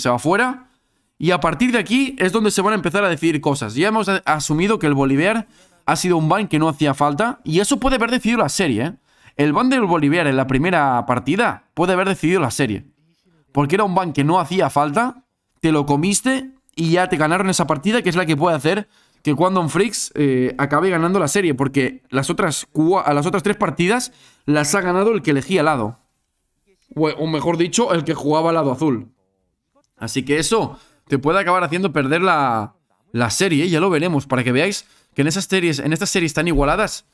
se va fuera. Y a partir de aquí es donde se van a empezar a decidir cosas. Ya hemos asumido que el Bolívar ha sido un ban que no hacía falta. Y eso puede haber decidido la serie. ¿eh? El ban del Boliviar en la primera partida puede haber decidido la serie. Porque era un ban que no hacía falta. Te lo comiste y ya te ganaron esa partida, que es la que puede hacer que Quantum Freaks eh, acabe ganando la serie. Porque las otras, a las otras tres partidas las ha ganado el que elegía lado. O, o mejor dicho, el que jugaba lado azul. Así que eso te puede acabar haciendo perder la, serie, ya lo veremos, para que veáis que en, esas series, en estas series están igualadas,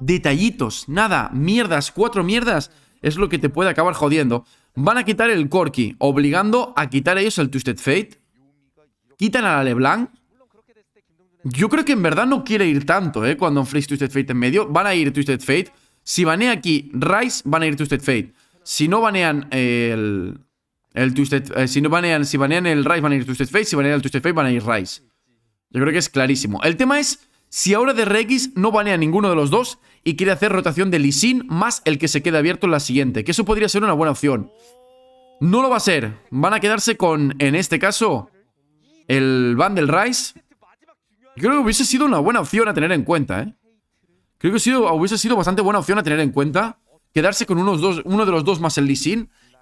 detallitos, nada, mierdas, cuatro mierdas, es lo que te puede acabar jodiendo. Van a quitar el corky obligando a quitar ellos el Twisted Fate. Quitan a la LeBlanc. Yo creo que en verdad no quiere ir tanto, ¿eh? Cuando Freeze Twisted Fate en medio. Van a ir Twisted Fate. Si banea aquí Rice, van a ir Twisted Fate. Si no banean el, el eh, si banean, el rice van a ir Twisted Face. Si banean el Twisted Face, van a ir rice Yo creo que es clarísimo. El tema es si ahora de Regis no banea ninguno de los dos y quiere hacer rotación de Lee más el que se quede abierto en la siguiente, que eso podría ser una buena opción. No lo va a ser. Van a quedarse con, en este caso, el van del Yo creo que hubiese sido una buena opción a tener en cuenta, ¿eh? Creo que hubiese sido, sido bastante buena opción a tener en cuenta quedarse con dos, uno de los dos más el Lee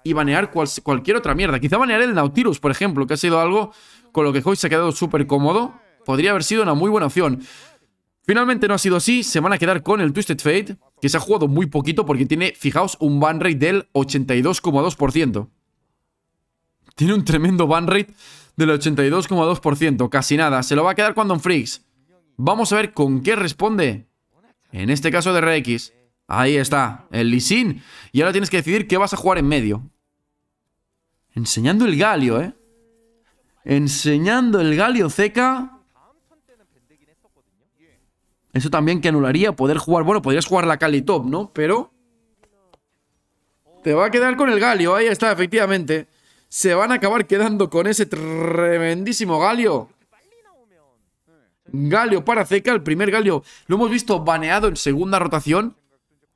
y banear cualquier otra mierda. Quizá banear el Nautilus, por ejemplo, que ha sido algo con lo que Hoy se ha quedado súper cómodo. Podría haber sido una muy buena opción. Finalmente no ha sido así, se van a quedar con el Twisted Fate, que se ha jugado muy poquito porque tiene, fijaos, un ban rate del 82,2%. Tiene un tremendo ban rate del 82,2%, casi nada. Se lo va a quedar cuando en Freaks. Vamos a ver con qué responde. En este caso de Rex Ahí está, el Lisin. Y ahora tienes que decidir qué vas a jugar en medio. Enseñando el Galio, ¿eh? Enseñando el Galio Zeca. Eso también que anularía poder jugar... Bueno, podrías jugar la Kali Top, ¿no? Pero... Te va a quedar con el Galio. Ahí está, efectivamente. Se van a acabar quedando con ese tremendísimo Galio. Galio para Zeca, el primer Galio. Lo hemos visto baneado en segunda rotación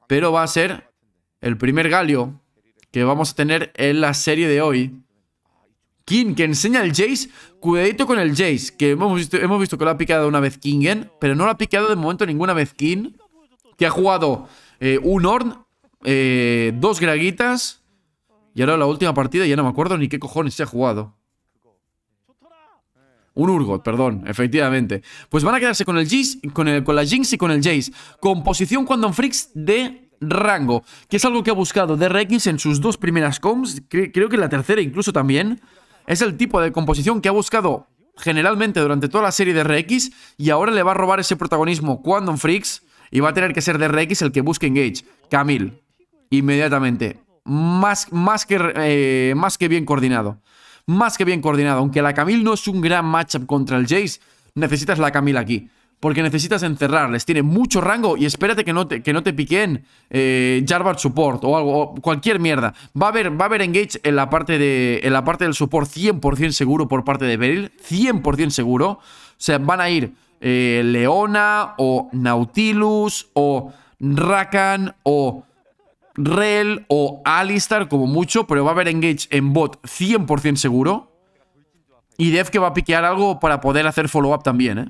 pero va a ser el primer galio que vamos a tener en la serie de hoy. King, que enseña el Jace. Cuidadito con el Jace, que hemos visto, hemos visto que lo ha picado una vez Kingen, pero no lo ha picado de momento ninguna vez King. Que ha jugado eh, un Horn, eh, dos Graguitas, y ahora la última partida ya no me acuerdo ni qué cojones se ha jugado. Un Urgot, perdón, efectivamente. Pues van a quedarse con el la Jinx y con el Jace. Composición cuando Freaks de rango, que es algo que ha buscado DRX en sus dos primeras comps, creo que la tercera incluso también. Es el tipo de composición que ha buscado generalmente durante toda la serie de DRX y ahora le va a robar ese protagonismo Quantum Freaks y va a tener que ser DRX el que busque engage. Camille, inmediatamente. Más, más, que, eh, más que bien coordinado más que bien coordinado. Aunque la Camille no es un gran matchup contra el Jace, necesitas la Camille aquí. Porque necesitas encerrarles. Tiene mucho rango y espérate que no te, que no te piquen eh, Support o algo, cualquier mierda. Va a haber, va a haber engage en la, parte de, la parte del support 100% seguro por parte de Beryl. 100% seguro. O sea, van a ir eh, Leona o Nautilus o Rakan o Rel o Alistar como mucho, pero va a haber engage en bot 100% seguro. Y Dev que va a piquear algo para poder hacer follow-up también, ¿eh?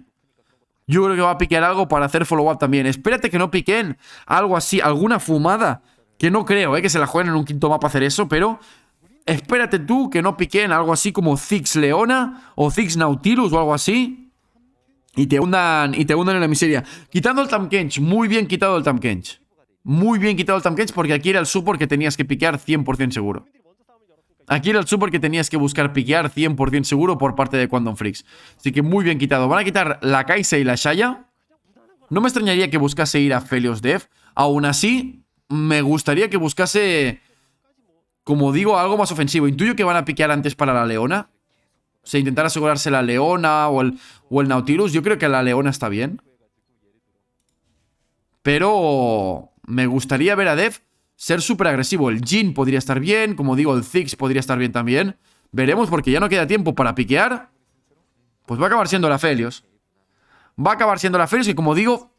Yo creo que va a piquear algo para hacer follow-up también. Espérate que no piquen algo así, alguna fumada. Que no creo, ¿eh? Que se la jueguen en un quinto mapa hacer eso, pero... Espérate tú que no piquen algo así como Ziggs Leona o Ziggs Nautilus o algo así. Y te hundan, y te hundan en la miseria. Quitando el Tamkench, muy bien quitado el Tamkench. Muy bien quitado el Tom porque aquí era el support que tenías que piquear 100% seguro. Aquí era el support que tenías que buscar piquear 100% seguro por parte de Quantum Freaks. Así que muy bien quitado. Van a quitar la Kaisa y la Shaya. No me extrañaría que buscase ir a Felios Dev. Aún así, me gustaría que buscase, como digo, algo más ofensivo. Intuyo que van a piquear antes para la Leona. O sea, intentar asegurarse la Leona o el, o el Nautilus. Yo creo que la Leona está bien. Pero... Me gustaría ver a Dev ser súper agresivo. El Jin podría estar bien, como digo, el Ziggs podría estar bien también. Veremos porque ya no queda tiempo para piquear. Pues va a acabar siendo la Felios. Va a acabar siendo la Felios y como digo,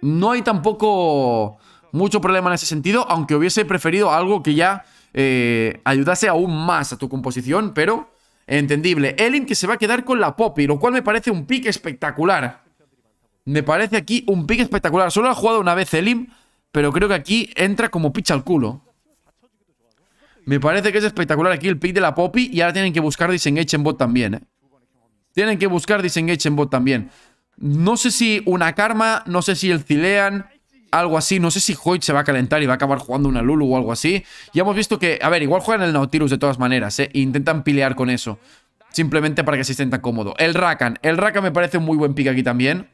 no hay tampoco mucho problema en ese sentido, aunque hubiese preferido algo que ya eh, ayudase aún más a tu composición, pero entendible. Elin que se va a quedar con la Poppy, lo cual me parece un pick espectacular. Me parece aquí un pick espectacular. Solo ha jugado una vez Elim, pero creo que aquí entra como picha al culo. Me parece que es espectacular aquí el pick de la Poppy. Y ahora tienen que buscar disengage en bot también, ¿eh? Tienen que buscar disengage en bot también. No sé si una Karma, no sé si el Cilean, algo así. No sé si Hoyt se va a calentar y va a acabar jugando una Lulu o algo así. Ya hemos visto que, a ver, igual juegan el Nautilus de todas maneras, ¿eh? E intentan pilear con eso. Simplemente para que se sientan cómodo. El Rakan. El Rakan me parece un muy buen pick aquí también.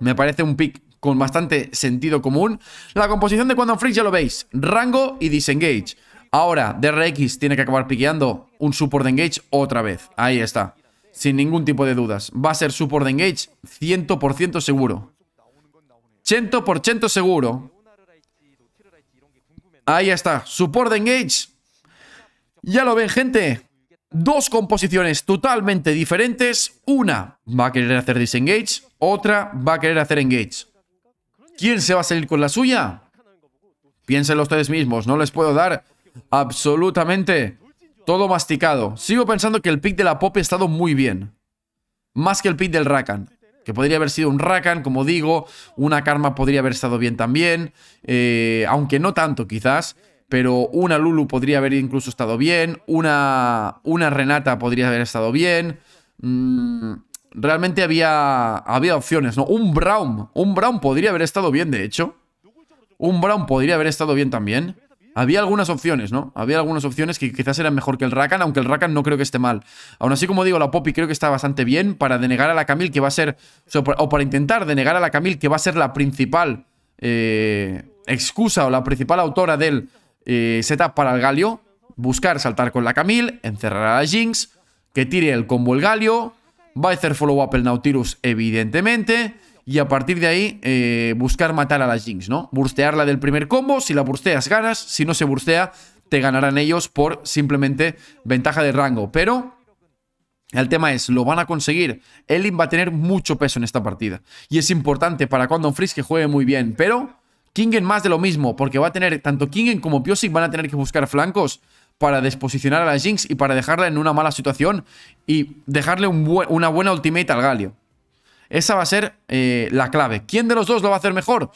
Me parece un pick con bastante sentido común. La composición de Quantum Freak ya lo veis, rango y disengage. Ahora, DRX tiene que acabar piqueando un support de engage otra vez. Ahí está, sin ningún tipo de dudas. Va a ser support de engage 100% seguro. 100% seguro. Ahí está, support de engage. Ya lo ven, gente. Dos composiciones totalmente diferentes. Una va a querer hacer disengage, otra va a querer hacer engage. ¿Quién se va a salir con la suya? Piénsenlo ustedes mismos, no les puedo dar absolutamente todo masticado. Sigo pensando que el pick de la pop ha estado muy bien. Más que el pick del Rakan. Que podría haber sido un Rakan, como digo. Una Karma podría haber estado bien también. Eh, aunque no tanto, quizás. Pero una Lulu podría haber incluso estado bien. Una, una Renata podría haber estado bien. Mmm realmente había, había opciones, ¿no? Un Brown, un Brown podría haber estado bien, de hecho. Un Brown podría haber estado bien también. Había algunas opciones, ¿no? Había algunas opciones que quizás eran mejor que el Rakan, aunque el Rakan no creo que esté mal. Aún así, como digo, la Poppy creo que está bastante bien para denegar a la Camille que va a ser... O, para intentar denegar a la Camille que va a ser la principal eh, excusa o la principal autora del eh, setup para el Galio. Buscar saltar con la Camille, encerrar a la Jinx, que tire el combo el Galio, Va a hacer follow-up el Nautilus, evidentemente. Y a partir de ahí, eh, buscar matar a la Jinx, ¿no? Burstearla del primer combo. Si la bursteas, ganas. Si no se burstea, te ganarán ellos por simplemente ventaja de rango. Pero el tema es, lo van a conseguir. Elin va a tener mucho peso en esta partida. Y es importante para cuando Freeze que juegue muy bien. Pero Kingen más de lo mismo, porque va a tener, tanto Kingen como Piosic van a tener que buscar flancos para desposicionar a la Jinx y para dejarla en una mala situación y dejarle una buena ultimate al Galio. Esa va a ser eh, la clave. ¿Quién de los dos lo va a hacer mejor?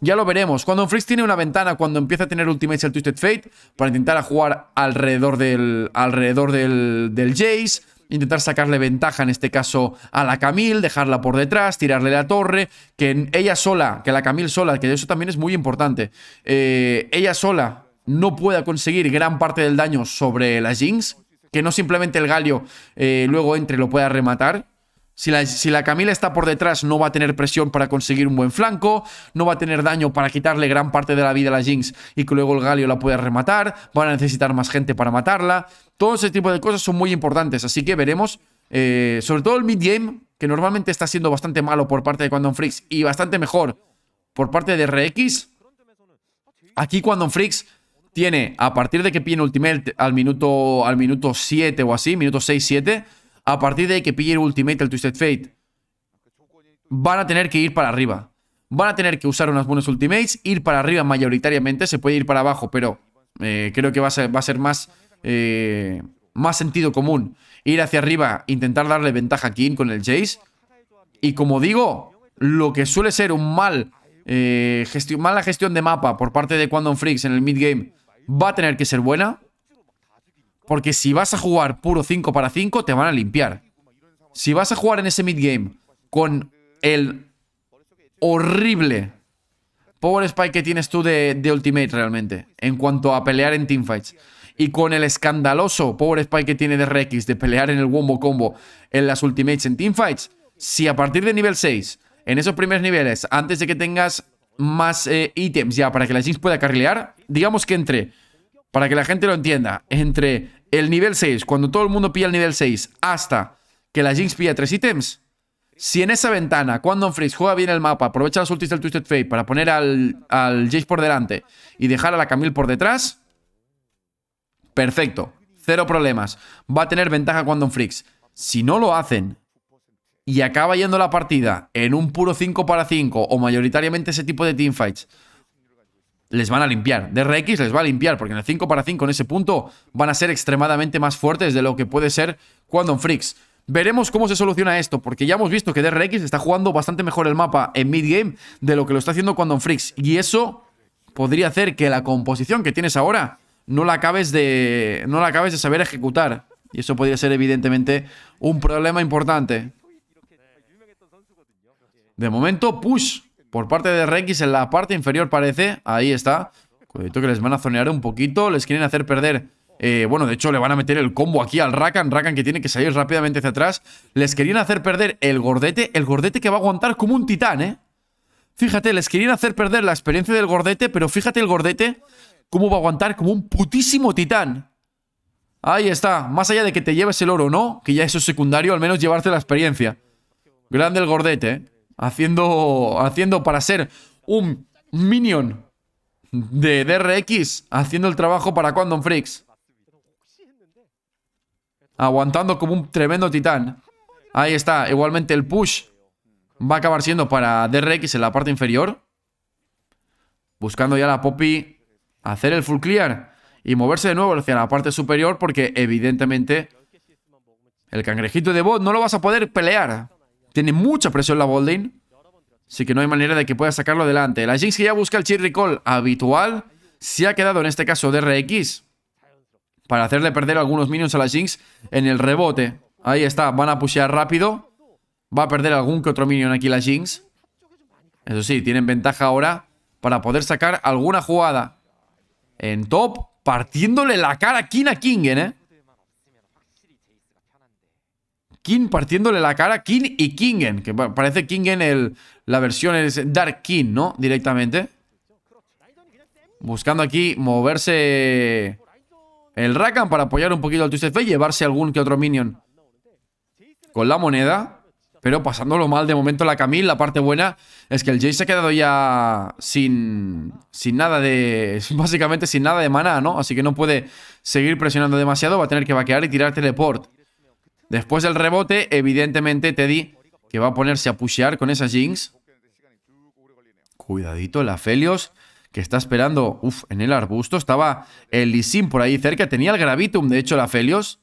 Ya lo veremos. Cuando un Frix tiene una ventana, cuando empieza a tener ultimates el Twisted Fate, para intentar jugar alrededor del, alrededor del, del Jace, intentar sacarle ventaja, en este caso, a la Camille, dejarla por detrás, tirarle la torre, que ella sola, que la Camille sola, que eso también es muy importante, eh, ella sola no pueda conseguir gran parte del daño sobre la Jinx, que no simplemente el Galio eh, luego entre y lo pueda rematar. Si la, si la, Camila está por detrás, no va a tener presión para conseguir un buen flanco, no va a tener daño para quitarle gran parte de la vida a la Jinx y que luego el Galio la pueda rematar, van a necesitar más gente para matarla. Todo ese tipo de cosas son muy importantes, así que veremos, eh, sobre todo el mid-game, que normalmente está siendo bastante malo por parte de Quantum Freaks y bastante mejor por parte de RX. Aquí Quantum Freaks tiene, a partir de que pille ultimate al minuto, al minuto 7 o así, minuto 6-7, a partir de que pille el ultimate el Twisted Fate, van a tener que ir para arriba. Van a tener que usar unas buenas ultimates, ir para arriba mayoritariamente, se puede ir para abajo, pero eh, creo que va a ser, más, eh, más sentido común ir hacia arriba, intentar darle ventaja a King con el Jace. Y como digo, lo que suele ser un mal, eh, mala gestión de mapa por parte de Quantum Freaks en el mid-game va a tener que ser buena. Porque si vas a jugar puro 5 para 5, te van a limpiar. Si vas a jugar en ese mid-game con el horrible Power Spike que tienes tú de, Ultimate realmente, en cuanto a pelear en teamfights, y con el escandaloso Power Spike que tiene de Rex de pelear en el Wombo Combo en las Ultimates en teamfights, si a partir de nivel 6, en esos primeros niveles, antes de que tengas más eh, ítems ya para que la Jinx pueda carrilear. Digamos que entre, para que la gente lo entienda, entre el nivel 6, cuando todo el mundo pilla el nivel 6, hasta que la Jinx pilla 3 ítems. Si en esa ventana, cuando Freeze juega bien el mapa, aprovecha las ultis del Twisted Fate para poner al, al Jace por delante y dejar a la Camille por detrás, perfecto, cero problemas. Va a tener ventaja cuando Freaks. Si no lo hacen y acaba yendo la partida en un puro 5 para 5 o mayoritariamente ese tipo de teamfights, les van a limpiar. DRX les va a limpiar porque en el 5 para 5 en ese punto van a ser extremadamente más fuertes de lo que puede ser Quantum Freaks. Veremos cómo se soluciona esto, porque ya hemos visto que DRX está jugando bastante mejor el mapa en mid-game de lo que lo está haciendo Quantum Freaks. Y eso podría hacer que la composición que tienes ahora no la acabes de, no la acabes de saber ejecutar. Y eso podría ser evidentemente un problema importante. De momento, push por parte de Rex en la parte inferior parece. Ahí está. Cuidado que les van a zonear un poquito. Les quieren hacer perder eh, bueno, de hecho le van a meter el combo aquí al Rakan Rakan que tiene que salir rápidamente hacia atrás Les querían hacer perder el gordete El gordete que va a aguantar como un titán, ¿eh? Fíjate, les querían hacer perder la experiencia del gordete Pero fíjate el gordete Cómo va a aguantar como un putísimo titán Ahí está Más allá de que te lleves el oro, ¿no? Que ya eso es secundario Al menos llevarte la experiencia Grande el gordete, ¿eh? haciendo, haciendo para ser un minion de DRX, haciendo el trabajo para Quantum Freaks. Aguantando como un tremendo titán. Ahí está, igualmente el push va a acabar siendo para DRX en la parte inferior. Buscando ya la Poppy hacer el full clear y moverse de nuevo hacia la parte superior porque evidentemente el cangrejito de bot no lo vas a poder pelear tiene mucha presión la Boldin. Así que no hay manera de que pueda sacarlo adelante. La Jinx que ya busca el Chirricol habitual. Se ha quedado en este caso de Rx. Para hacerle perder algunos minions a la Jinx en el rebote. Ahí está. Van a pushear rápido. Va a perder algún que otro minion aquí la Jinx. Eso sí, tienen ventaja ahora para poder sacar alguna jugada. En top, partiéndole la cara a Kina Kingen, ¿eh? King partiéndole la cara, King y Kingen, que parece Kingen el, la versión es Dark King, ¿no? Directamente. Buscando aquí moverse el Rakan para apoyar un poquito al Twisted Fate y llevarse algún que otro minion con la moneda. Pero pasándolo mal de momento la Camille, la parte buena es que el Jay se ha quedado ya sin, sin nada de... Básicamente sin nada de maná, ¿no? Así que no puede seguir presionando demasiado, va a tener que vaquear y tirar teleport. Después del rebote, evidentemente Teddy que va a ponerse a pushear con esas Jinx. Cuidadito, la Felios que está esperando, uf, en el arbusto. Estaba el Lissim por ahí cerca, tenía el Gravitum, de hecho, la Felios.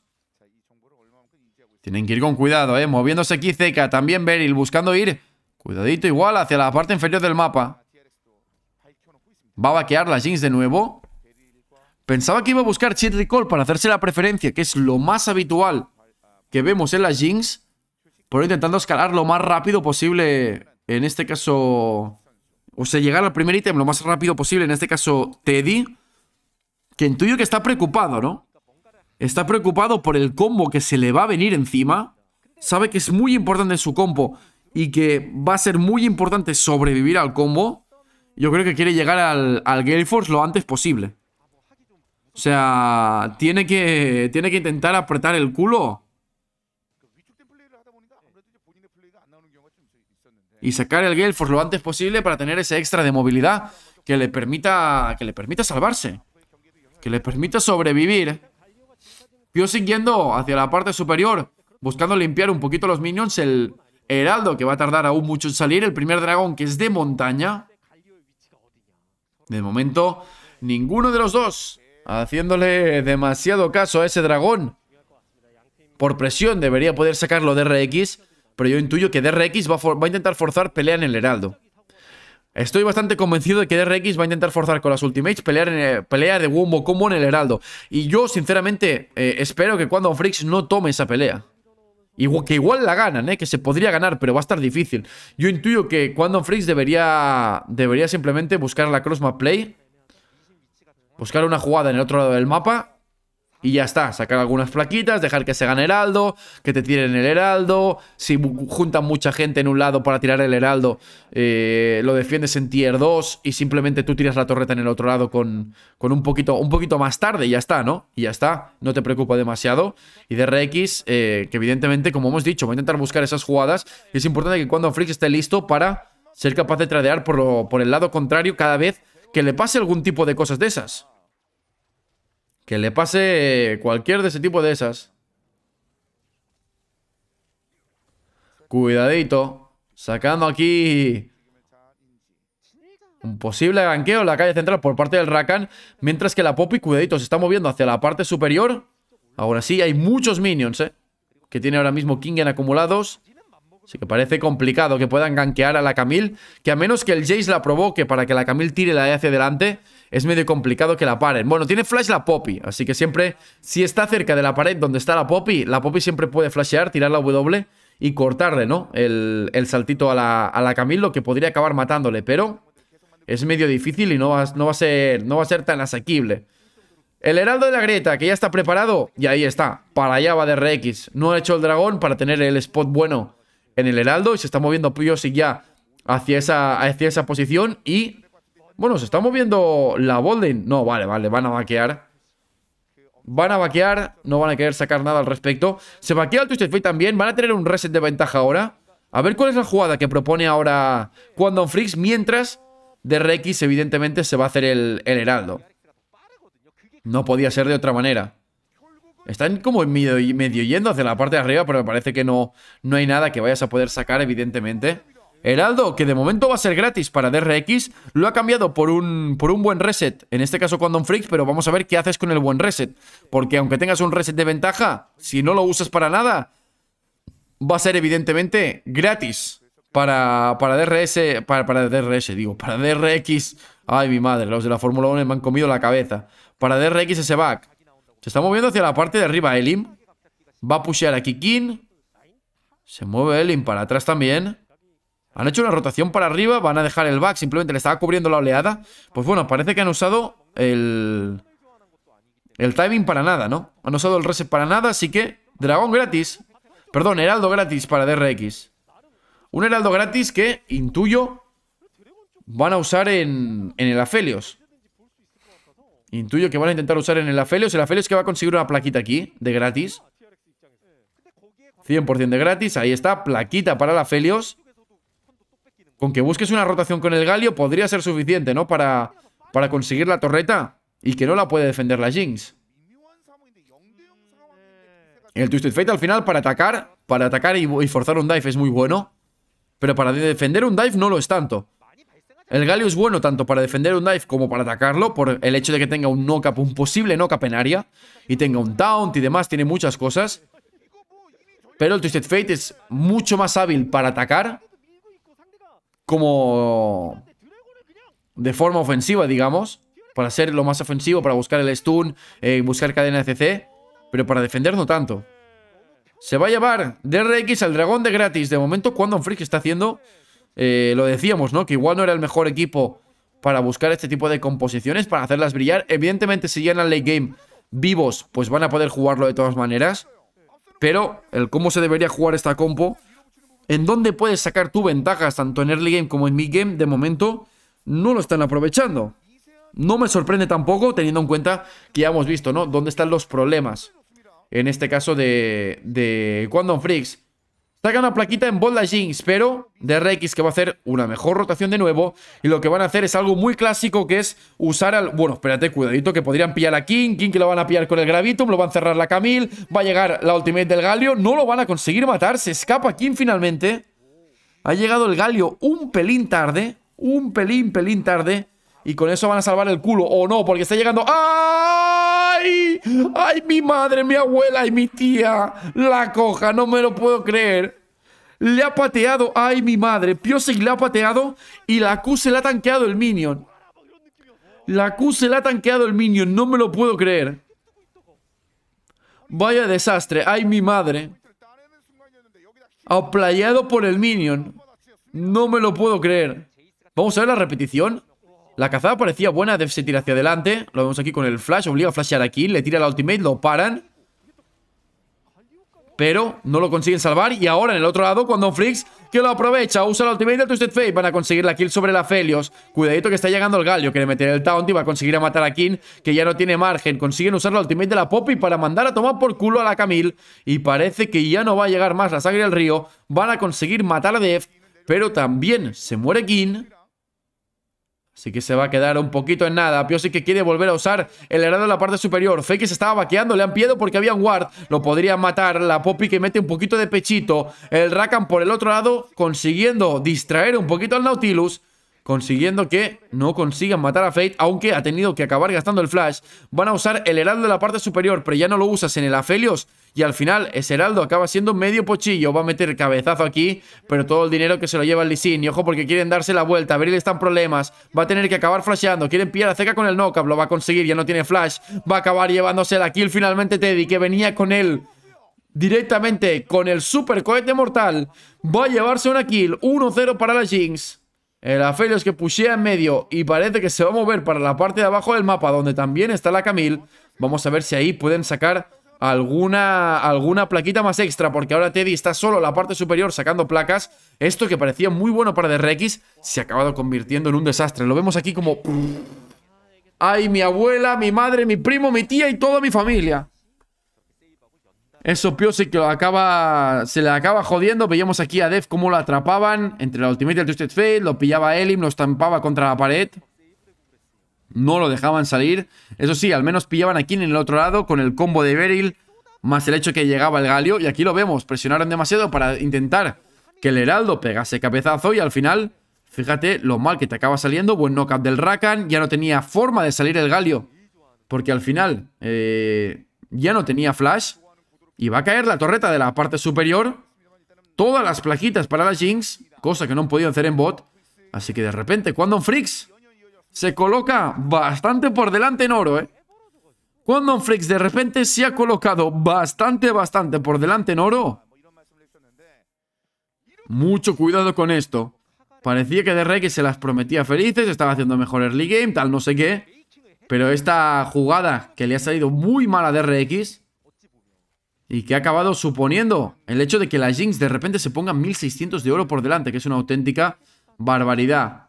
Tienen que ir con cuidado, ¿eh? Moviéndose aquí cerca también Beryl, buscando ir. Cuidadito igual hacia la parte inferior del mapa. Va a vaquear la Jinx de nuevo. Pensaba que iba a buscar Chit para hacerse la preferencia, que es lo más habitual que vemos en las Jinx, Por intentando escalar lo más rápido posible, en este caso... O sea, llegar al primer ítem lo más rápido posible, en este caso Teddy, que intuyo que está preocupado, ¿no? Está preocupado por el combo que se le va a venir encima. Sabe que es muy importante su combo y que va a ser muy importante sobrevivir al combo. Yo creo que quiere llegar al, al Force lo antes posible. O sea, tiene que, tiene que intentar apretar el culo y sacar el Gelford lo antes posible para tener ese extra de movilidad que le permita, que le permita salvarse, que le permita sobrevivir. Pio siguiendo hacia la parte superior, buscando limpiar un poquito los minions. El Heraldo, que va a tardar aún mucho en salir. El primer dragón, que es de montaña. De momento, ninguno de los dos haciéndole demasiado caso a ese dragón. Por presión debería poder sacarlo de RX pero yo intuyo que DRX va a, va a intentar forzar pelea en el Heraldo. Estoy bastante convencido de que DRX va a intentar forzar con las Ultimates pelear eh, pelea de Wombo Combo en el Heraldo. Y yo, sinceramente, eh, espero que cuando Freaks no tome esa pelea. que igual la ganan, eh, que se podría ganar, pero va a estar difícil. Yo intuyo que cuando Freaks debería, debería simplemente buscar la Crossmap Play. Buscar una jugada en el otro lado del mapa y ya está, sacar algunas plaquitas, dejar que se gane heraldo, que te tiren el heraldo. Si juntan mucha gente en un lado para tirar el heraldo, eh, lo defiendes en tier 2 y simplemente tú tiras la torreta en el otro lado con, con un, poquito, un poquito más tarde y ya está, ¿no? Y ya está, no te preocupa demasiado. Y de rex eh, que evidentemente, como hemos dicho, va a intentar buscar esas jugadas. Y es importante que cuando Flix esté listo para ser capaz de tradear por, por el lado contrario cada vez que le pase algún tipo de cosas de esas. Que le pase cualquier de ese tipo de esas. Cuidadito. Sacando aquí... Un posible ganqueo en la calle central por parte del Rakan. Mientras que la Poppy, cuidadito, se está moviendo hacia la parte superior. Ahora sí, hay muchos minions, ¿eh? Que tiene ahora mismo Kingen acumulados. Así que parece complicado que puedan ganquear a la Camille. Que a menos que el Jace la provoque para que la Camille tire la E hacia adelante es medio complicado que la paren. Bueno, tiene flash la Poppy, así que siempre, si está cerca de la pared donde está la Poppy, la Poppy siempre puede flashear, tirar la W y cortarle, ¿no? El, saltito a la, a que podría acabar matándole, pero es medio difícil y no va, no va, a, ser, no va a ser tan asequible. El heraldo de la grieta, que ya está preparado, y ahí está, para allá va de RX. No ha hecho el dragón para tener el spot bueno en el heraldo y se está moviendo y ya hacia esa, hacia esa posición y bueno, se está moviendo la Bolden. No, vale, vale, van a vaquear. Van a vaquear, no van a querer sacar nada al respecto. Se vaquea el Twisted Fate también, van a tener un reset de ventaja ahora. A ver cuál es la jugada que propone ahora Quantum Freaks, mientras de Rex evidentemente se va a hacer el, el heraldo. No podía ser de otra manera. Están como medio, medio, yendo hacia la parte de arriba, pero me parece que no, no hay nada que vayas a poder sacar, evidentemente. Heraldo, que de momento va a ser gratis para DRX, lo ha cambiado por un, por un buen reset, en este caso con Freaks, pero vamos a ver qué haces con el buen reset, porque aunque tengas un reset de ventaja, si no lo usas para nada, va a ser evidentemente gratis para, para DRS, para, para DRS digo, para DRX, ay mi madre, los de la Fórmula 1 me han comido la cabeza, para DRX ese back, se está moviendo hacia la parte de arriba Elim, va a pushear aquí King. se mueve Elim para atrás también, han hecho una rotación para arriba, van a dejar el back, simplemente le estaba cubriendo la oleada. Pues bueno, parece que han usado el... El timing para nada, ¿no? Han usado el reset para nada, así que... Dragón gratis. Perdón, heraldo gratis para DRX. Un heraldo gratis que, intuyo, van a usar en, en el Afelios. Intuyo que van a intentar usar en el Afelios. El Afelios que va a conseguir una plaquita aquí, de gratis. 100% de gratis, ahí está, plaquita para el Afelios. Con que busques una rotación con el Galio podría ser suficiente, ¿no? Para, para conseguir la torreta y que no la puede defender la Jinx. El Twisted Fate al final para atacar, para atacar y, forzar un dive es muy bueno. Pero para defender un dive no lo es tanto. El Galio es bueno tanto para defender un dive como para atacarlo por el hecho de que tenga un no un posible no capenaria en área. Y tenga un taunt y demás, tiene muchas cosas. Pero el Twisted Fate es mucho más hábil para atacar como de forma ofensiva, digamos, para ser lo más ofensivo, para buscar el stun, eh, buscar cadena CC, pero para defender no tanto. Se va a llevar DRX al dragón de gratis. De momento, cuando un Freak está haciendo, eh, lo decíamos, ¿no? Que igual no era el mejor equipo para buscar este tipo de composiciones, para hacerlas brillar. Evidentemente, si llegan al late game vivos, pues van a poder jugarlo de todas maneras. Pero el cómo se debería jugar esta compo en dónde puedes sacar tu ventaja tanto en early game como en mid game, de momento no lo están aprovechando. No me sorprende tampoco, teniendo en cuenta que ya hemos visto, ¿no? Dónde están los problemas. En este caso de, de Quantum Freaks. Saca una plaquita en bold Jinx, pero de Rex que va a hacer una mejor rotación de nuevo. Y lo que van a hacer es algo muy clásico que es usar al... Bueno, espérate, cuidadito, que podrían pillar a King. King que lo van a pillar con el Gravitum, lo van a cerrar la Camille. Va a llegar la Ultimate del Galio. No lo van a conseguir matar, se escapa King finalmente. Ha llegado el Galio un pelín tarde. Un pelín, pelín tarde. Y con eso van a salvar el culo. O no, porque está llegando... ¡Ah! ¡Ay! ¡Ay, mi madre, mi abuela y mi tía! La coja, no me lo puedo creer. Le ha pateado, ¡ay, mi madre! Piosek le ha pateado y la Q se la ha tanqueado el minion. La Q se la ha tanqueado el minion, no me lo puedo creer. Vaya desastre, ¡ay, mi madre! Aplayado por el minion. No me lo puedo creer. Vamos a ver la repetición. La cazada parecía buena, Dev se tira hacia adelante. Lo vemos aquí con el flash, obliga a flashear aquí. Le tira la ultimate, lo paran. Pero no lo consiguen salvar. Y ahora en el otro lado, cuando Frix que lo aprovecha, usa la ultimate de Twisted Fate. Van a conseguir la kill sobre la Felios. Cuidadito que está llegando el Galio. Quiere meter el taunt y va a conseguir a matar a King, que ya no tiene margen. Consiguen usar la ultimate de la Poppy para mandar a tomar por culo a la Camille. Y parece que ya no va a llegar más la sangre al río. Van a conseguir matar a Dev. Pero también se muere King. Así que se va a quedar un poquito en nada. Pio sí que quiere volver a usar el herado en la parte superior. Fake se estaba vaqueando, le han piedo porque había un ward, Lo podría matar. La Poppy que mete un poquito de pechito. El Rakan por el otro lado consiguiendo distraer un poquito al Nautilus consiguiendo que no consigan matar a Fate, aunque ha tenido que acabar gastando el flash. Van a usar el heraldo de la parte superior, pero ya no lo usas en el Aphelios. Y al final, ese heraldo acaba siendo medio pochillo. Va a meter cabezazo aquí, pero todo el dinero que se lo lleva el Lisin. Y ojo, porque quieren darse la vuelta. si está están problemas. Va a tener que acabar flasheando. Quieren pillar a Zeca con el knockup. Lo va a conseguir, ya no tiene flash. Va a acabar llevándose la kill finalmente Teddy, que venía con él directamente con el super cohete mortal. Va a llevarse una kill. 1-0 para la Jinx. El Aphelios que pushea en medio y parece que se va a mover para la parte de abajo del mapa, donde también está la Camille. Vamos a ver si ahí pueden sacar alguna, alguna plaquita más extra, porque ahora Teddy está solo en la parte superior sacando placas. Esto que parecía muy bueno para Rex se ha acabado convirtiendo en un desastre. Lo vemos aquí como... ¡Ay, mi abuela, mi madre, mi primo, mi tía y toda mi familia! Eso piose que lo acaba, se le acaba jodiendo. Veíamos aquí a Dev cómo lo atrapaban entre la Ultimate y el Twisted Fate. Lo pillaba Elim, lo estampaba contra la pared. No lo dejaban salir. Eso sí, al menos pillaban aquí en el otro lado con el combo de Beryl. Más el hecho que llegaba el Galio. Y aquí lo vemos. Presionaron demasiado para intentar que el Heraldo pegase cabezazo. Y al final, fíjate lo mal que te acaba saliendo. Buen knockout del Rakan. Ya no tenía forma de salir el Galio. Porque al final eh, ya no tenía flash. Y va a caer la torreta de la parte superior. Todas las plaquitas para las Jinx, cosa que no han podido hacer en bot. Así que de repente, Quandon Freaks se coloca bastante por delante en oro, ¿eh? un Freaks de repente se ha colocado bastante, bastante por delante en oro. Mucho cuidado con esto. Parecía que de se las prometía felices, estaba haciendo mejor early game, tal, no sé qué. Pero esta jugada que le ha salido muy mala a DRX y que ha acabado suponiendo el hecho de que la Jinx de repente se ponga 1600 de oro por delante, que es una auténtica barbaridad.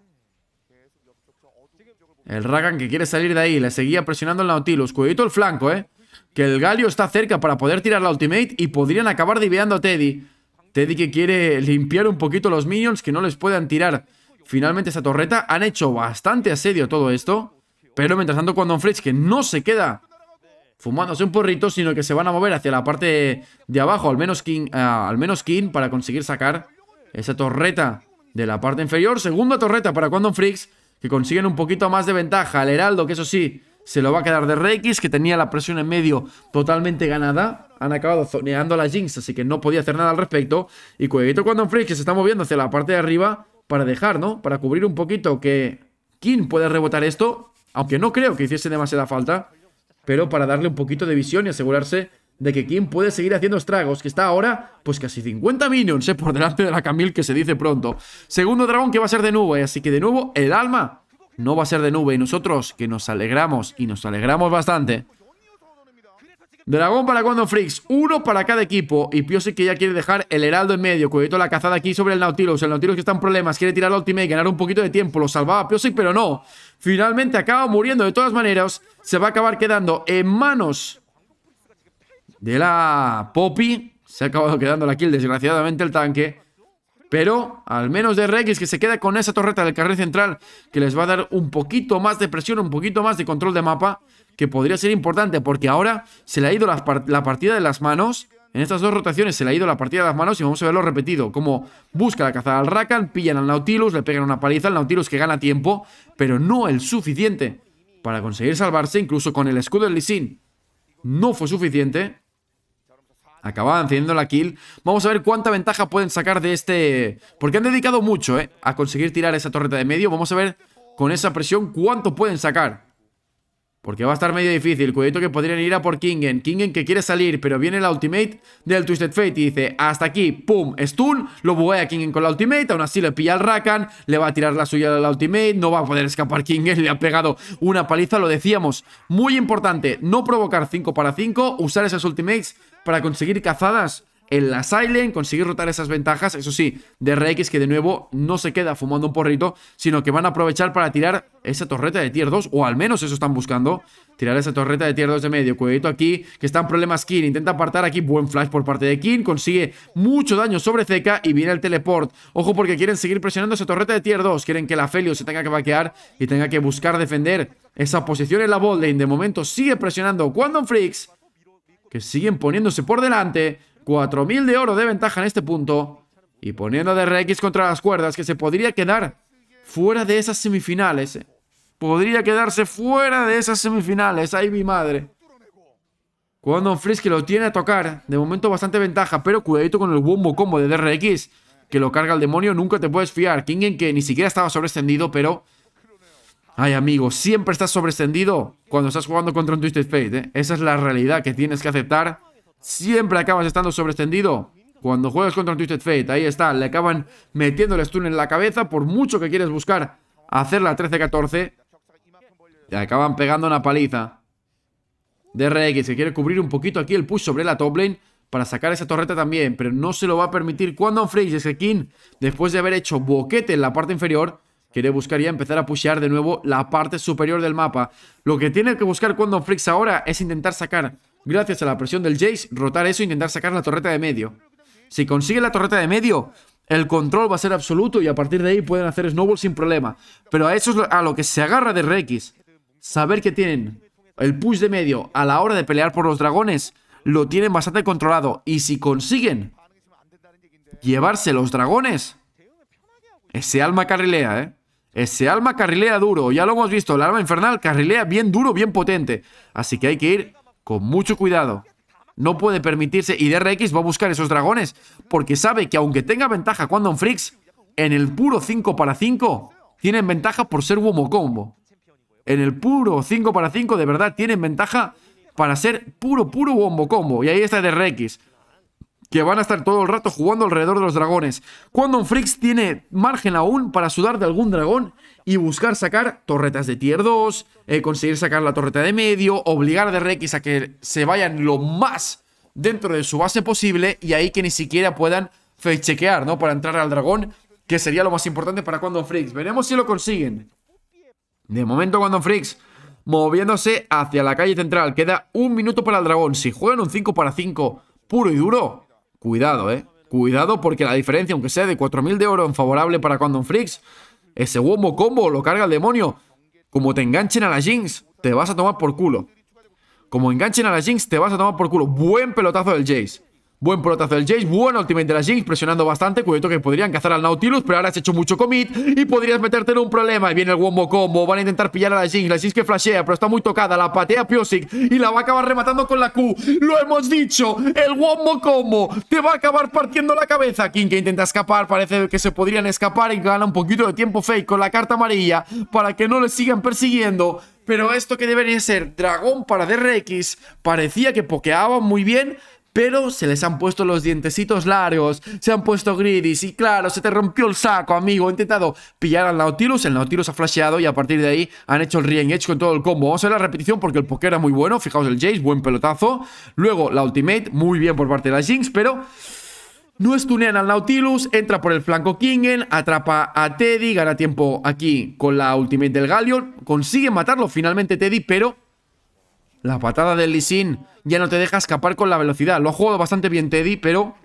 El Rakan que quiere salir de ahí, le seguía presionando el Nautilus. Cuidado el flanco, ¿eh? Que el Galio está cerca para poder tirar la ultimate y podrían acabar diveando a Teddy. Teddy que quiere limpiar un poquito los minions, que no les puedan tirar finalmente esa torreta. Han hecho bastante asedio todo esto. Pero mientras tanto, cuando Fritz, que no se queda fumándose un porrito, sino que se van a mover hacia la parte de abajo, al menos King, ah, al menos King para conseguir sacar esa torreta de la parte inferior. Segunda torreta para Quantum Freaks, que consiguen un poquito más de ventaja. Al Heraldo, que eso sí, se lo va a quedar de Reikis, que tenía la presión en medio totalmente ganada. Han acabado zoneando a la Jinx, así que no podía hacer nada al respecto. Y Cueguito Quantum Freaks, que se está moviendo hacia la parte de arriba para dejar, ¿no? Para cubrir un poquito que King puede rebotar esto, aunque no creo que hiciese demasiada falta pero para darle un poquito de visión y asegurarse de que Kim puede seguir haciendo estragos, que está ahora, pues casi 50 minions, eh, por delante de la Camille que se dice pronto. Segundo dragón que va a ser de nube, así que de nuevo el alma no va a ser de nube. Y nosotros, que nos alegramos, y nos alegramos bastante, Dragón para cuando Freaks, uno para cada equipo. Y Piosic que ya quiere dejar el Heraldo en medio. Cuidado la cazada aquí sobre el Nautilus. El Nautilus que está en problemas, quiere tirar la ultimate, ganar un poquito de tiempo. Lo salvaba Piosic, pero no. Finalmente acaba muriendo de todas maneras. Se va a acabar quedando en manos de la Poppy. Se ha acabado quedando la kill, desgraciadamente, el tanque. Pero al menos de Rex que se queda con esa torreta del carril central que les va a dar un poquito más de presión, un poquito más de control de mapa que podría ser importante porque ahora se le ha ido la, partida de las manos. En estas dos rotaciones se le ha ido la partida de las manos y vamos a verlo repetido. Como busca la cazada al Rakan, pillan al Nautilus, le pegan una paliza al Nautilus que gana tiempo, pero no el suficiente para conseguir salvarse, incluso con el escudo del Lisin. No fue suficiente. Acababan teniendo la kill. Vamos a ver cuánta ventaja pueden sacar de este... Porque han dedicado mucho, eh, A conseguir tirar esa torreta de medio. Vamos a ver con esa presión cuánto pueden sacar. Porque va a estar medio difícil. Cuidado que podrían ir a por Kingen. Kingen que quiere salir, pero viene la ultimate del Twisted Fate y dice, hasta aquí, pum, stun. Lo buguea Kingen con la ultimate, aún así le pilla al Rakan, le va a tirar la suya de la ultimate, no va a poder escapar Kingen, le ha pegado una paliza, lo decíamos. Muy importante, no provocar 5 para 5, usar esas ultimates para conseguir cazadas en la Silent, conseguir rotar esas ventajas, eso sí, de Rex. que de nuevo no se queda fumando un porrito, sino que van a aprovechar para tirar esa torreta de tier 2, o al menos eso están buscando, tirar esa torreta de tier 2 de medio, Cuidado aquí, que está en problemas King, intenta apartar aquí, buen flash por parte de King, consigue mucho daño sobre Zeka y viene el teleport, ojo porque quieren seguir presionando esa torreta de tier 2, quieren que la Felio se tenga que vaquear y tenga que buscar defender esa posición en la lane. de momento sigue presionando Quantum Freaks, que siguen poniéndose por delante, 4.000 de oro de ventaja en este punto. Y poniendo a DRX contra las cuerdas, que se podría quedar fuera de esas semifinales. Eh. Podría quedarse fuera de esas semifinales. Ay, mi madre. Cuando Frisk lo tiene a tocar, de momento bastante ventaja, pero cuidadito con el bombo combo de DRX, que lo carga el demonio, nunca te puedes fiar. Kingen que ni siquiera estaba sobrescendido, pero... Ay, amigo, siempre estás sobrescendido cuando estás jugando contra un Twisted Fate, eh. Esa es la realidad que tienes que aceptar siempre acabas estando sobreextendido. Cuando juegas contra un Twisted Fate, ahí está, le acaban metiendo el stun en la cabeza, por mucho que quieres buscar hacer la 13-14, te acaban pegando una paliza. DRX que quiere cubrir un poquito aquí el push sobre la top lane para sacar esa torreta también, pero no se lo va a permitir cuando Freaks ese King, después de haber hecho boquete en la parte inferior, quiere buscar ya empezar a pushear de nuevo la parte superior del mapa. Lo que tiene que buscar cuando Freaks ahora es intentar sacar Gracias a la presión del Jace, rotar eso e intentar sacar la torreta de medio. Si consiguen la torreta de medio, el control va a ser absoluto y a partir de ahí pueden hacer snowball sin problema. Pero a eso a lo que se agarra de Rex. Saber que tienen el push de medio a la hora de pelear por los dragones, lo tienen bastante controlado. Y si consiguen llevarse los dragones, ese alma carrilea, ¿eh? Ese alma carrilea duro, ya lo hemos visto, el alma infernal carrilea bien duro, bien potente. Así que hay que ir con mucho cuidado. No puede permitirse. Y DRX va a buscar esos dragones. Porque sabe que aunque tenga ventaja cuando en Freaks, en el puro 5 para 5, tienen ventaja por ser Wombo Combo. En el puro 5 para 5, de verdad, tienen ventaja para ser puro, puro Wombo Combo. Y ahí está DRX que van a estar todo el rato jugando alrededor de los dragones. un Freaks tiene margen aún para sudar de algún dragón y buscar sacar torretas de tier 2, eh, conseguir sacar la torreta de medio, obligar a Rex a que se vayan lo más dentro de su base posible y ahí que ni siquiera puedan Fechequear ¿no? Para entrar al dragón, que sería lo más importante para cuando Freaks. Veremos si lo consiguen. De momento cuando Freaks moviéndose hacia la calle central. Queda un minuto para el dragón. Si juegan un 5 para 5 puro y duro, Cuidado, eh. Cuidado porque la diferencia, aunque sea de 4.000 de oro en favorable para Quantum Freaks, ese Wombo Combo lo carga el demonio. Como te enganchen a la Jinx, te vas a tomar por culo. Como enganchen a la Jinx, te vas a tomar por culo. Buen pelotazo del Jace. Buen pelotazo del Jace, bueno últimamente de la Jinx, presionando bastante. Cuidado que podrían cazar al Nautilus, pero ahora has hecho mucho commit y podrías meterte en un problema. Y viene el Wombo Combo, van a intentar pillar a la Jinx. La Jinx que flashea, pero está muy tocada, la patea Piosic y la va a acabar rematando con la Q. Lo hemos dicho, el Wombo Combo te va a acabar partiendo la cabeza. King que intenta escapar, parece que se podrían escapar y gana un poquito de tiempo fake con la carta amarilla para que no le sigan persiguiendo. Pero esto que debería ser dragón para DRX parecía que pokeaban muy bien, pero se les han puesto los dientecitos largos, se han puesto gridis y claro, se te rompió el saco, amigo. He intentado pillar al Nautilus, el Nautilus ha flasheado y a partir de ahí han hecho el Rien Edge con todo el combo. Vamos a ver la repetición porque el poker era muy bueno. Fijaos el Jace, buen pelotazo. Luego la Ultimate, muy bien por parte de la Jinx, pero... No estunean al Nautilus, entra por el flanco Kingen, atrapa a Teddy, gana tiempo aquí con la ultimate del gallion consigue matarlo finalmente Teddy, pero la patada del Lisin ya no te deja escapar con la velocidad. Lo ha jugado bastante bien Teddy, pero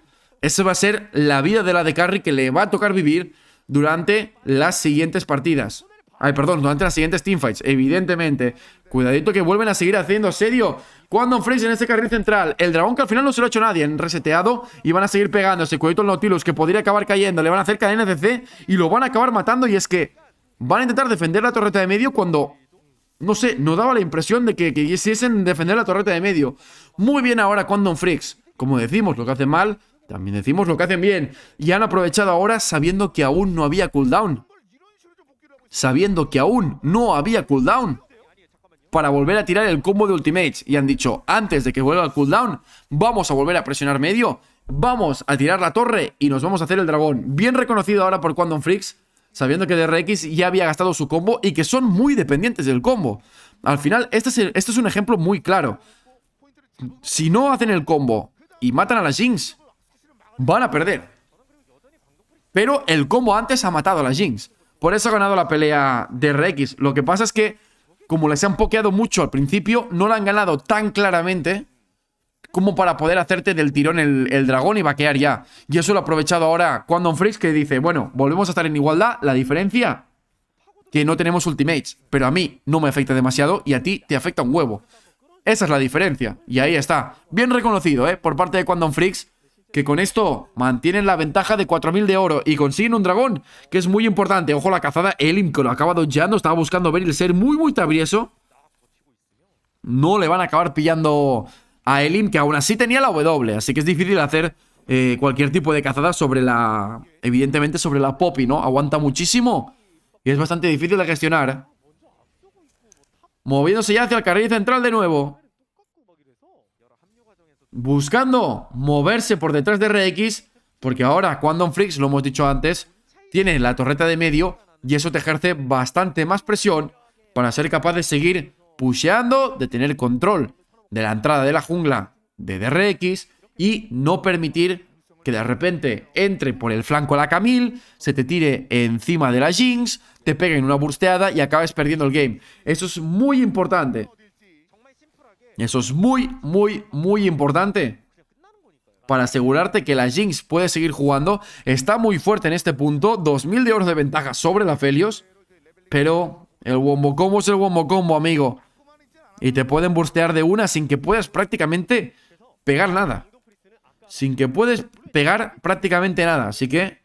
eso va a ser la vida de la de Carry que le va a tocar vivir durante las siguientes partidas. Ay, perdón, durante las siguientes teamfights, evidentemente. Cuidadito que vuelven a seguir haciendo asedio. Cuando Freeze en este carril central. El dragón que al final no se lo ha hecho nadie. En reseteado. Y van a seguir pegándose. Cuidadito el Nautilus que podría acabar cayendo. Le van a hacer cadena de C. Y lo van a acabar matando. Y es que van a intentar defender la torreta de medio cuando no sé, no daba la impresión de que, quisiesen defender la torreta de medio. Muy bien ahora Quantum Freaks. Como decimos, lo que hacen mal, también decimos lo que hacen bien. Y han aprovechado ahora sabiendo que aún no había cooldown. Sabiendo que aún no había cooldown. Para volver a tirar el combo de ultimate Y han dicho, antes de que vuelva el cooldown, vamos a volver a presionar medio. Vamos a tirar la torre y nos vamos a hacer el dragón. Bien reconocido ahora por Quantum Freaks sabiendo que DRX ya había gastado su combo y que son muy dependientes del combo. Al final, este es, este es un ejemplo muy claro. Si no hacen el combo y matan a las Jinx, van a perder. Pero el combo antes ha matado a las Jinx. Por eso ha ganado la pelea DRX. Lo que pasa es que, como les han pokeado mucho al principio, no la han ganado tan claramente como para poder hacerte del tirón el, dragón y vaquear ya. Y eso lo ha aprovechado ahora Quantum Freaks que dice, bueno, volvemos a estar en igualdad, la diferencia que no tenemos ultimates, pero a mí no me afecta demasiado y a ti te afecta un huevo. Esa es la diferencia. Y ahí está. Bien reconocido, ¿eh? Por parte de Quantum Freaks, que con esto mantienen la ventaja de 4.000 de oro y consiguen un dragón, que es muy importante. Ojo la cazada, Elim, que lo acaba no estaba buscando ver el ser muy, muy tabrieso. No le van a acabar pillando a Elim, que aún así tenía la W, así que es difícil hacer eh, cualquier tipo de cazada sobre la... Evidentemente sobre la Poppy, ¿no? Aguanta muchísimo y es bastante difícil de gestionar. Moviéndose ya hacia el carril central de nuevo. Buscando moverse por detrás de Rex, porque ahora Quantum Freaks, lo hemos dicho antes, tiene la torreta de medio y eso te ejerce bastante más presión para ser capaz de seguir pusheando, de tener control de la entrada de la jungla de DRX y no permitir que de repente entre por el flanco a la Camille, se te tire encima de la Jinx, te peguen una bursteada y acabes perdiendo el game. Eso es muy importante. Eso es muy, muy, muy importante. Para asegurarte que la Jinx puede seguir jugando. Está muy fuerte en este punto. 2.000 de oro de ventaja sobre la Felios. Pero el Wombo es el Wombo amigo. Y te pueden burstear de una sin que puedas prácticamente pegar nada. Sin que puedes pegar prácticamente nada. Así que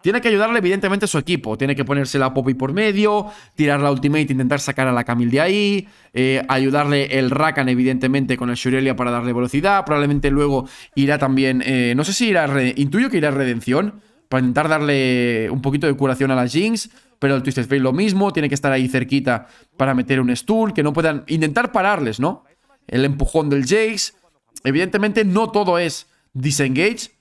tiene que ayudarle evidentemente a su equipo. Tiene que ponerse la Poppy por medio, tirar la Ultimate, intentar sacar a la Camille de ahí, eh, ayudarle el Rakan evidentemente con el Shurelia para darle velocidad. Probablemente luego irá también, eh, no sé si irá, intuyo que irá Redención, para intentar darle un poquito de curación a la Jinx pero el Twisted Fate lo mismo, tiene que estar ahí cerquita para meter un stool, que no puedan intentar pararles, ¿no? El empujón del Jace. Evidentemente no todo es disengage,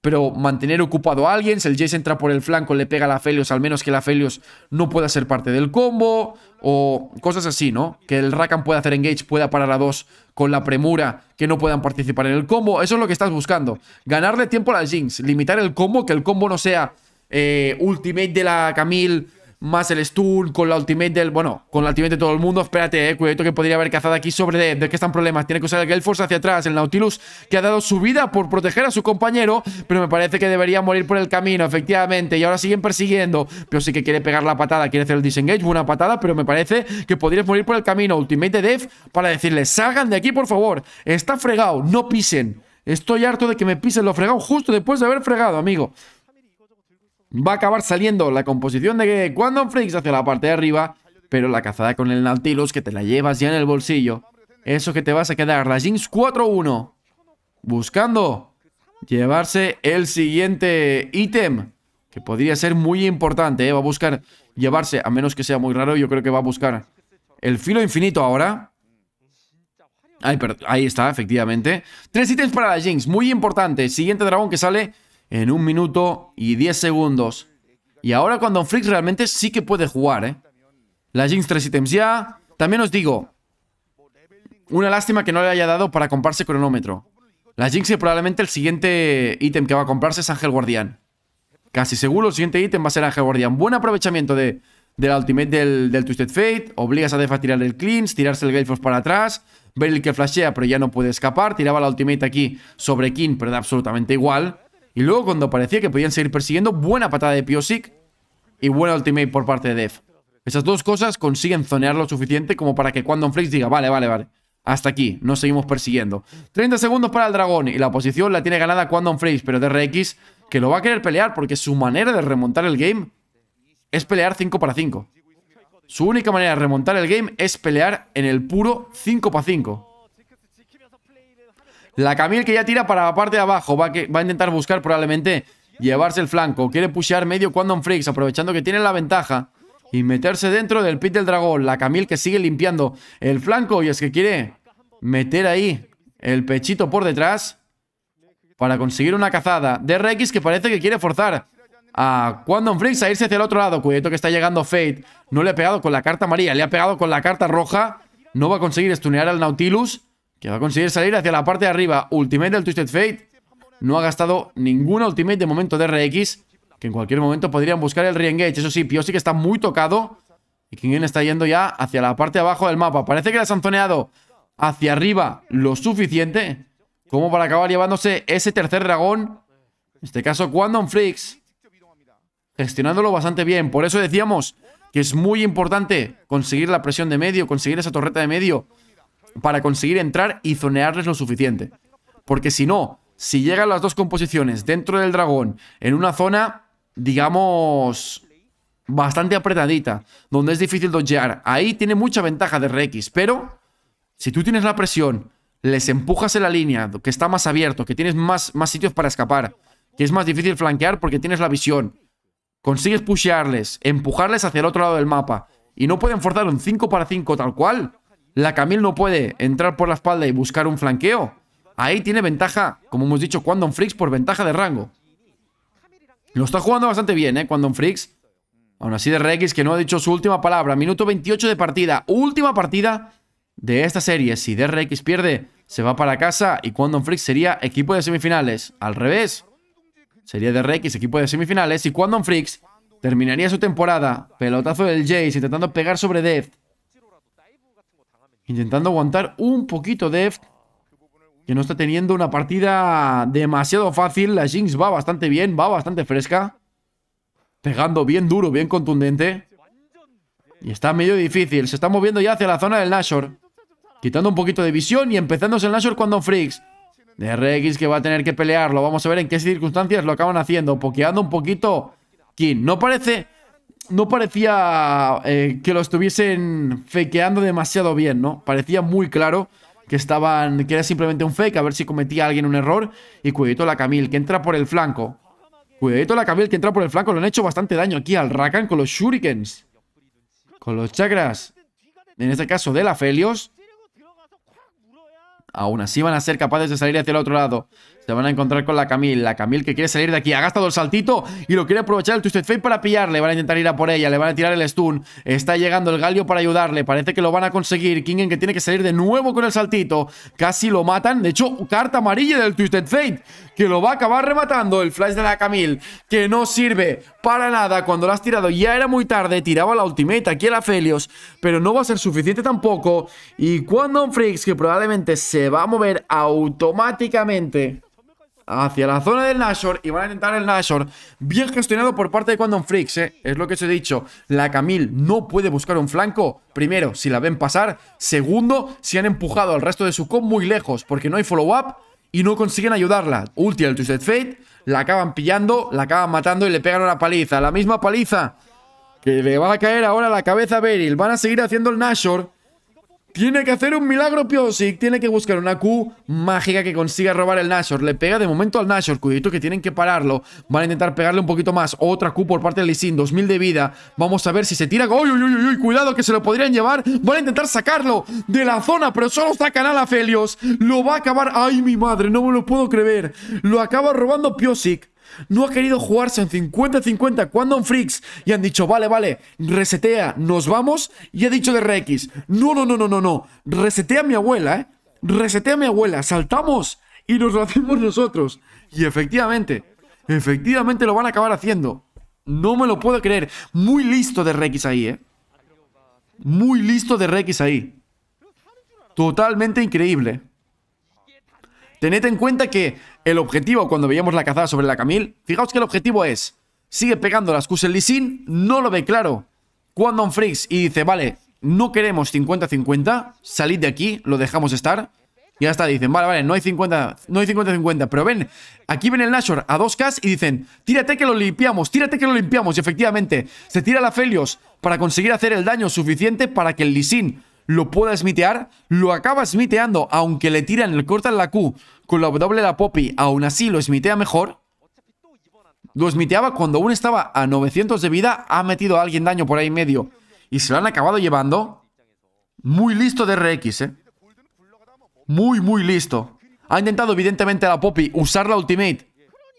pero mantener ocupado a alguien, si el Jace entra por el flanco, le pega a la Felios, al menos que la Felios no pueda ser parte del combo, o cosas así, ¿no? Que el Rakan pueda hacer engage, pueda parar a dos con la premura, que no puedan participar en el combo, eso es lo que estás buscando, ganarle tiempo a la Jinx, limitar el combo, que el combo no sea eh, ultimate de la Camille, más el Stool, con la ultimate del... Bueno, con la ultimate de todo el mundo. Espérate, eh, cuidado que podría haber cazado aquí sobre de, de que están problemas. Tiene que usar el force hacia atrás, el Nautilus, que ha dado su vida por proteger a su compañero, pero me parece que debería morir por el camino, efectivamente. Y ahora siguen persiguiendo. Pero sí que quiere pegar la patada, quiere hacer el disengage, buena patada, pero me parece que podrías morir por el camino. Ultimate de Def para decirle, salgan de aquí, por favor. Está fregado, no pisen. Estoy harto de que me pisen lo fregado justo después de haber fregado, amigo va a acabar saliendo la composición de Quantum Freaks hacia la parte de arriba, pero la cazada con el Nautilus que te la llevas ya en el bolsillo. Eso que te vas a quedar, la Jinx 4-1, buscando llevarse el siguiente ítem, que podría ser muy importante, ¿eh? va a buscar llevarse, a menos que sea muy raro, yo creo que va a buscar el filo infinito ahora. ahí está, efectivamente. Tres ítems para la Jinx, muy importante. Siguiente dragón que sale en un minuto y diez segundos. Y ahora cuando Freak realmente sí que puede jugar, ¿eh? La Jinx tres ítems ya. También os digo, una lástima que no le haya dado para comprarse cronómetro. La Jinx probablemente el siguiente ítem que va a comprarse es Ángel Guardián. Casi seguro el siguiente ítem va a ser Ángel Guardián. Buen aprovechamiento de, del ultimate del, Twisted Fate. Obligas a Defa a tirar el cleans, tirarse el Galeforce para atrás. Ver el que flashea, pero ya no puede escapar. Tiraba la ultimate aquí sobre King, pero da absolutamente igual. Y luego cuando parecía que podían seguir persiguiendo, buena patada de Piosik y buena ultimate por parte de Def. Esas dos cosas consiguen zonear lo suficiente como para que Quantum Flakes diga, vale, vale, vale. Hasta aquí, no seguimos persiguiendo. 30 segundos para el dragón y la posición la tiene ganada Quantum Flakes, pero DRX que lo va a querer pelear porque su manera de remontar el game es pelear 5 para 5. Su única manera de remontar el game es pelear en el puro 5 para 5. La Camille que ya tira para la parte de abajo. Va, a intentar buscar probablemente llevarse el flanco. Quiere pushear medio Quantum Freaks, aprovechando que tiene la ventaja. Y meterse dentro del pit del dragón. La Camille que sigue limpiando el flanco. Y es que quiere meter ahí el pechito por detrás. Para conseguir una cazada. de Rex que parece que quiere forzar a Quantum Freaks a irse hacia el otro lado. Cuidado que está llegando Fate. No le ha pegado con la carta amarilla. Le ha pegado con la carta roja. No va a conseguir estunear al Nautilus. Que va a conseguir salir hacia la parte de arriba. Ultimate del Twisted Fate. No ha gastado ningún ultimate de momento de RX. Que en cualquier momento podrían buscar el reengage. Eso sí, Pio sí que está muy tocado. Y Kingen está yendo ya hacia la parte de abajo del mapa. Parece que la ha zoneado hacia arriba lo suficiente como para acabar llevándose ese tercer dragón. En este caso, Quantum Freaks. Gestionándolo bastante bien. Por eso decíamos que es muy importante conseguir la presión de medio, conseguir esa torreta de medio para conseguir entrar y zonearles lo suficiente. Porque si no, si llegan las dos composiciones dentro del dragón en una zona, digamos, bastante apretadita, donde es difícil dodgear, ahí tiene mucha ventaja de Rex. pero si tú tienes la presión, les empujas en la línea, que está más abierto, que tienes más, más sitios para escapar, que es más difícil flanquear porque tienes la visión, consigues pushearles, empujarles hacia el otro lado del mapa, y no pueden forzar un 5 para 5 tal cual, la Camille no puede entrar por la espalda y buscar un flanqueo. Ahí tiene ventaja, como hemos dicho, Quantum Freaks por ventaja de rango. Lo está jugando bastante bien, ¿eh? Quantum Freaks. Aún así de Rex que no ha dicho su última palabra. Minuto 28 de partida. Última partida de esta serie. Si DRX pierde, se va para casa y Quantum Freaks sería equipo de semifinales. Al revés. Sería DRX equipo de semifinales y Quantum Freaks terminaría su temporada. Pelotazo del Jace intentando pegar sobre Death. Intentando aguantar un poquito Deft. Que no está teniendo una partida demasiado fácil. La Jinx va bastante bien, va bastante fresca. Pegando bien duro, bien contundente. Y está medio difícil. Se está moviendo ya hacia la zona del Nashor. Quitando un poquito de visión y empezándose el Nashor cuando Freaks. de Regis que va a tener que pelearlo. Vamos a ver en qué circunstancias lo acaban haciendo. Pokeando un poquito. King. No parece no parecía eh, que lo estuviesen fakeando demasiado bien, ¿no? Parecía muy claro que estaban que era simplemente un fake, a ver si cometía alguien un error. Y cuidadito la Camille, que entra por el flanco. Cuidadito la Camille, que entra por el flanco. Le han hecho bastante daño aquí al Rakan con los shurikens. Con los chakras. En este caso de la Felios. Aún así van a ser capaces de salir hacia el otro lado. Se van a encontrar con la Camille. La Camille que quiere salir de aquí. Ha gastado el saltito y lo quiere aprovechar el Twisted Fate para pillarle. Van a intentar ir a por ella. Le van a tirar el stun. Está llegando el Galio para ayudarle. Parece que lo van a conseguir. Kingen que tiene que salir de nuevo con el saltito. Casi lo matan. De hecho, carta amarilla del Twisted Fate. Que lo va a acabar rematando el flash de la Camille. Que no sirve para nada. Cuando lo has tirado ya era muy tarde. Tiraba la ultimate. Aquí era Felios. Pero no va a ser suficiente tampoco. Y cuando un Freaks que probablemente se va a mover automáticamente hacia la zona del Nashor y van a intentar el Nashor. Bien gestionado por parte de Quantum Freaks, ¿eh? es lo que os he dicho. La Camille no puede buscar un flanco. Primero, si la ven pasar. Segundo, si han empujado al resto de su comp muy lejos porque no hay follow-up y no consiguen ayudarla. Ulti al Twisted Fate, la acaban pillando, la acaban matando y le pegan una paliza. La misma paliza que le va a caer ahora a la cabeza a Beryl. Van a seguir haciendo el Nashor. Tiene que hacer un milagro Piosic. Tiene que buscar una Q mágica que consiga robar el Nashor. Le pega de momento al Nashor. Cuidadito que tienen que pararlo. Van a intentar pegarle un poquito más. Otra Q por parte de Lisin, 2000 de vida. Vamos a ver si se tira. ¡Uy, uy, uy, Cuidado que se lo podrían llevar. Van a intentar sacarlo de la zona. Pero solo sacan a la Felios. Lo va a acabar. ¡Ay, mi madre! No me lo puedo creer. Lo acaba robando Piosic. No ha querido jugarse en 50-50 un Freaks y han dicho, vale, vale, resetea, nos vamos. Y ha dicho de Rex no, no, no, no, no, no, resetea a mi abuela, ¿eh? Resetea a mi abuela, saltamos y nos lo hacemos nosotros. Y efectivamente, efectivamente lo van a acabar haciendo. No me lo puedo creer. Muy listo de Rex ahí, ¿eh? Muy listo de Rex ahí. Totalmente increíble. Tened en cuenta que el objetivo, cuando veíamos la cazada sobre la Camille, fijaos que el objetivo es, sigue pegando las Qs el Lee no lo ve claro. Cuando un Freaks y dice, vale, no queremos 50-50, salid de aquí, lo dejamos estar. Y ya está, dicen, vale, vale, no hay 50, 50 pero ven, aquí ven el Nashor a dos k y dicen, tírate que lo limpiamos, tírate que lo limpiamos. Y efectivamente, se tira la Felios para conseguir hacer el daño suficiente para que el Lisin lo puede smitear... lo acaba smiteando... aunque le tiran, le cortan la Q con la W la Poppy, aún así lo smitea mejor. Lo smiteaba cuando aún estaba a 900 de vida, ha metido a alguien daño por ahí medio y se lo han acabado llevando. Muy listo de RX, eh. Muy, muy listo. Ha intentado, evidentemente, a la Poppy usar la ultimate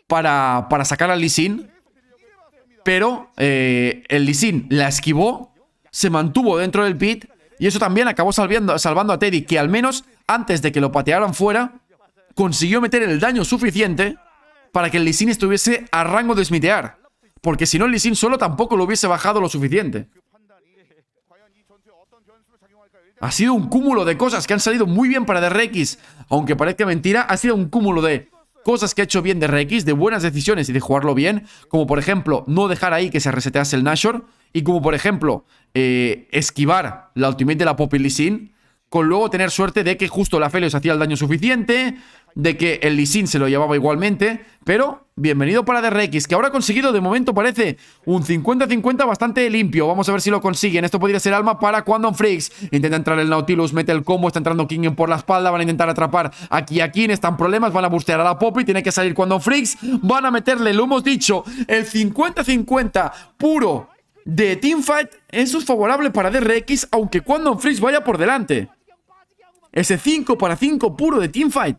para, para sacar al Lee Pero eh, el Lee la esquivó, se mantuvo dentro del pit y eso también acabó salvando a Teddy, que al menos antes de que lo patearan fuera, consiguió meter el daño suficiente para que el Lisin estuviese a rango de smitear. Porque si no, el Lisin solo tampoco lo hubiese bajado lo suficiente. Ha sido un cúmulo de cosas que han salido muy bien para DRX. Aunque parezca mentira, ha sido un cúmulo de cosas que ha hecho bien de Rex, de buenas decisiones y de jugarlo bien, como por ejemplo no dejar ahí que se resetease el Nashor, y como por ejemplo eh, esquivar la ultimate de la Poppy Sin, con luego tener suerte de que justo la Felios hacía el daño suficiente, de que el Lisin se lo llevaba igualmente, pero bienvenido para DRX, que ahora ha conseguido de momento parece un 50-50 bastante limpio. Vamos a ver si lo consiguen. Esto podría ser alma para Quantum Freaks. Intenta entrar el Nautilus, mete el combo, está entrando Kingen por la espalda, van a intentar atrapar aquí a King, están problemas, van a bustear a la Poppy, tiene que salir Quantum Freaks, van a meterle, lo hemos dicho, el 50-50 puro de Teamfight. Eso es favorable para DRX, aunque Quantum Freaks vaya por delante. Ese 5 para 5 puro de Teamfight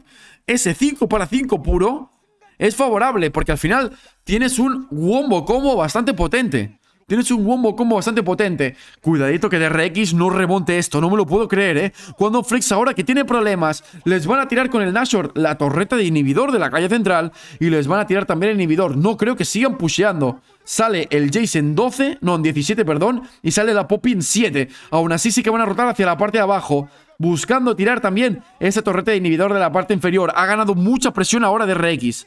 ese 5 para 5 puro es favorable, porque al final tienes un wombo combo bastante potente. Tienes un wombo combo bastante potente. Cuidadito que de Rex no remonte esto, no me lo puedo creer, ¿eh? Cuando Flex ahora que tiene problemas, les van a tirar con el Nashor la torreta de inhibidor de la calle central y les van a tirar también el inhibidor. No creo que sigan pusheando. Sale el Jason 12, no, en 17, perdón, y sale la Poppin 7. Aún así sí que van a rotar hacia la parte de abajo buscando tirar también esa torreta de inhibidor de la parte inferior. Ha ganado mucha presión ahora de RX.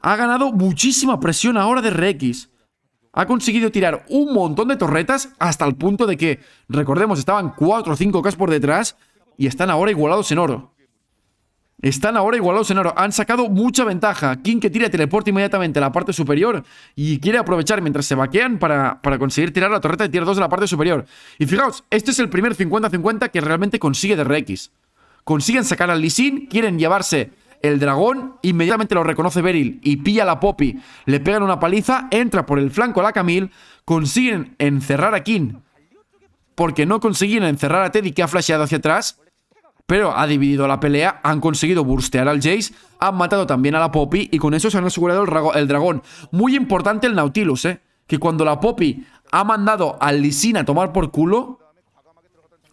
Ha ganado muchísima presión ahora de RX. Ha conseguido tirar un montón de torretas hasta el punto de que, recordemos, estaban 4 o 5K por detrás y están ahora igualados en oro. Están ahora igualados en oro. Han sacado mucha ventaja. King que tira teleporte inmediatamente a la parte superior. Y quiere aprovechar mientras se vaquean para, para conseguir tirar la torreta de tier 2 de la parte superior. Y fijaos, este es el primer 50-50 que realmente consigue de Rex. Consiguen sacar al Lisin, quieren llevarse el dragón. Inmediatamente lo reconoce Beryl y pilla a la Poppy. Le pegan una paliza, entra por el flanco a la Camille. Consiguen encerrar a King. Porque no consiguen encerrar a Teddy que ha flasheado hacia atrás pero ha dividido la pelea, han conseguido burstear al Jace, han matado también a la Poppy y con eso se han asegurado el, dragón. Muy importante el Nautilus, ¿eh? Que cuando la Poppy ha mandado al Lisina a tomar por culo,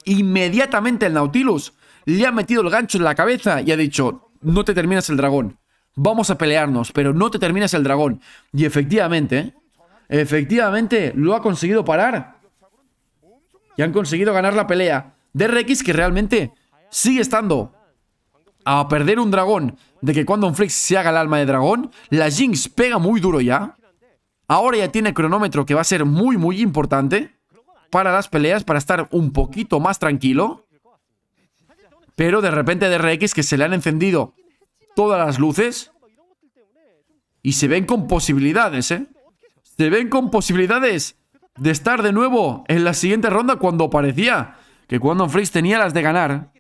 inmediatamente el Nautilus le ha metido el gancho en la cabeza y ha dicho, no te terminas el dragón. Vamos a pelearnos, pero no te terminas el dragón. Y efectivamente, efectivamente, lo ha conseguido parar. Y han conseguido ganar la pelea. De Rex, que realmente sigue estando a perder un dragón de que cuando un Flex se haga el alma de dragón, la Jinx pega muy duro ya. Ahora ya tiene cronómetro que va a ser muy, muy importante para las peleas, para estar un poquito más tranquilo. Pero de repente de DRX que se le han encendido todas las luces y se ven con posibilidades, ¿eh? Se ven con posibilidades de estar de nuevo en la siguiente ronda cuando parecía que cuando Freeze tenía las de ganar.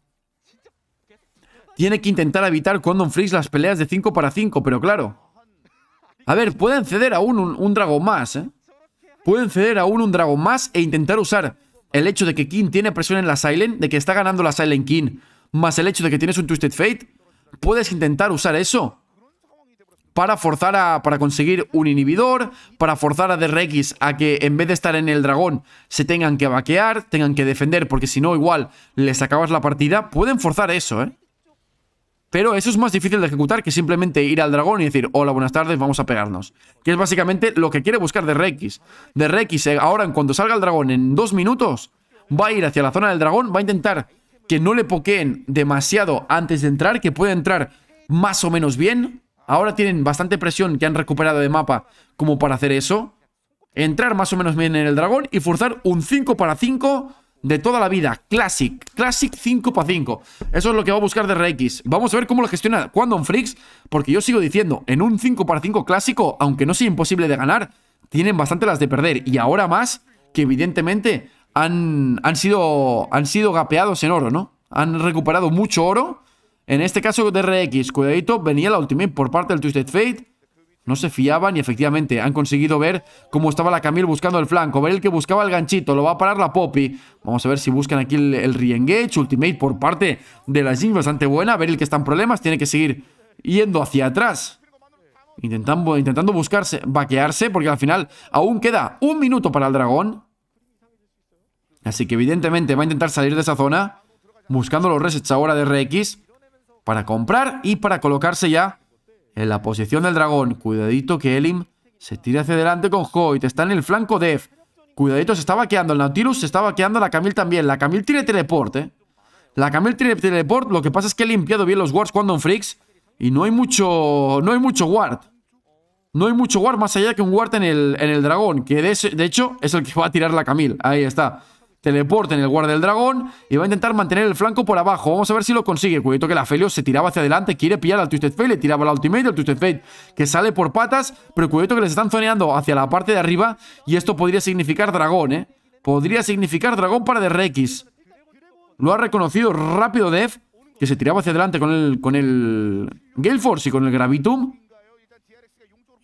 Tiene que intentar evitar don Freeze las peleas de 5 para 5, pero claro. A ver, pueden ceder aún un, dragón más, ¿eh? Pueden ceder aún un dragón más e intentar usar el hecho de que King tiene presión en la Silent, de que está ganando la Silent King, más el hecho de que tienes un Twisted Fate. Puedes intentar usar eso para forzar a. para conseguir un inhibidor, para forzar a DRX a que en vez de estar en el dragón se tengan que vaquear, tengan que defender, porque si no, igual les acabas la partida. Pueden forzar eso, ¿eh? Pero eso es más difícil de ejecutar que simplemente ir al dragón y decir, hola, buenas tardes, vamos a pegarnos. Que es básicamente lo que quiere buscar de Rex. De Rex, eh, ahora en cuanto salga el dragón en dos minutos, va a ir hacia la zona del dragón, va a intentar que no le pokeen demasiado antes de entrar, que puede entrar más o menos bien. Ahora tienen bastante presión que han recuperado de mapa como para hacer eso. Entrar más o menos bien en el dragón y forzar un 5 para 5 de toda la vida. Classic. Classic 5x5. Eso es lo que va a buscar de RX. Vamos a ver cómo lo gestiona Quantum Freaks. Porque yo sigo diciendo, en un 5x5 clásico, aunque no sea imposible de ganar, tienen bastante las de perder. Y ahora más que evidentemente han, han, sido, han sido gapeados en oro, ¿no? Han recuperado mucho oro. En este caso de RX, cuidadito, venía la Ultimate por parte del Twisted Fate. No se fiaban y efectivamente han conseguido ver cómo estaba la Camille buscando el flanco. Ver el que buscaba el ganchito, lo va a parar la Poppy. Vamos a ver si buscan aquí el, el ultimate por parte de la Jinx, bastante buena. Ver el que está en problemas, tiene que seguir yendo hacia atrás. Intentando, intentando buscarse, vaquearse, porque al final aún queda un minuto para el dragón. Así que evidentemente va a intentar salir de esa zona, buscando los resets ahora de RX para comprar y para colocarse ya en la posición del dragón. Cuidadito que Elim se tira hacia adelante con Hoyt. Está en el flanco Def. Cuidadito, se está vaqueando. El Nautilus se está vaqueando. La Camille también. La Camille tiene teleport, ¿eh? La Camille tiene teleport. Lo que pasa es que he limpiado bien los wards un Freaks. Y no hay mucho... No hay mucho ward. No hay mucho ward más allá que un ward en el, en el dragón. Que de, de hecho es el que va a tirar la Camille. Ahí está teleporta en el guarda del dragón y va a intentar mantener el flanco por abajo. Vamos a ver si lo consigue. Cuidado que la Felios se tiraba hacia adelante, quiere pillar al Twisted Fate, le tiraba la ultimate, el Twisted Fate que sale por patas, pero cuidado que les están zoneando hacia la parte de arriba y esto podría significar dragón, ¿eh? Podría significar dragón para Rex Lo ha reconocido rápido Dev, que se tiraba hacia adelante con el, con el Gale Force y con el Gravitum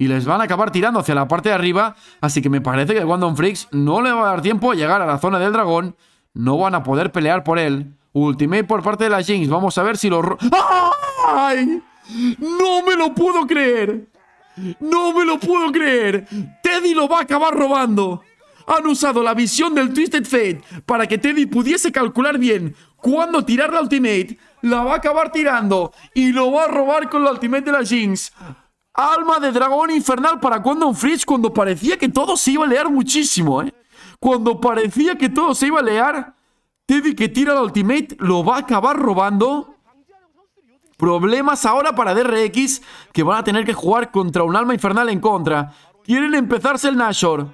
y les van a acabar tirando hacia la parte de arriba. Así que me parece que el Wandon Freaks no le va a dar tiempo a llegar a la zona del dragón. No van a poder pelear por él. Ultimate por parte de la Jinx. Vamos a ver si lo... ¡Ay! ¡No me lo puedo creer! ¡No me lo puedo creer! ¡Teddy lo va a acabar robando! Han usado la visión del Twisted Fate para que Teddy pudiese calcular bien cuándo tirar la Ultimate. La va a acabar tirando y lo va a robar con la Ultimate de la Jinx. Alma de dragón infernal para Condon Fridge cuando parecía que todo se iba a leer muchísimo, ¿eh? Cuando parecía que todo se iba a leer, Teddy que tira el ultimate lo va a acabar robando. Problemas ahora para DRX que van a tener que jugar contra un alma infernal en contra. Quieren empezarse el Nashor.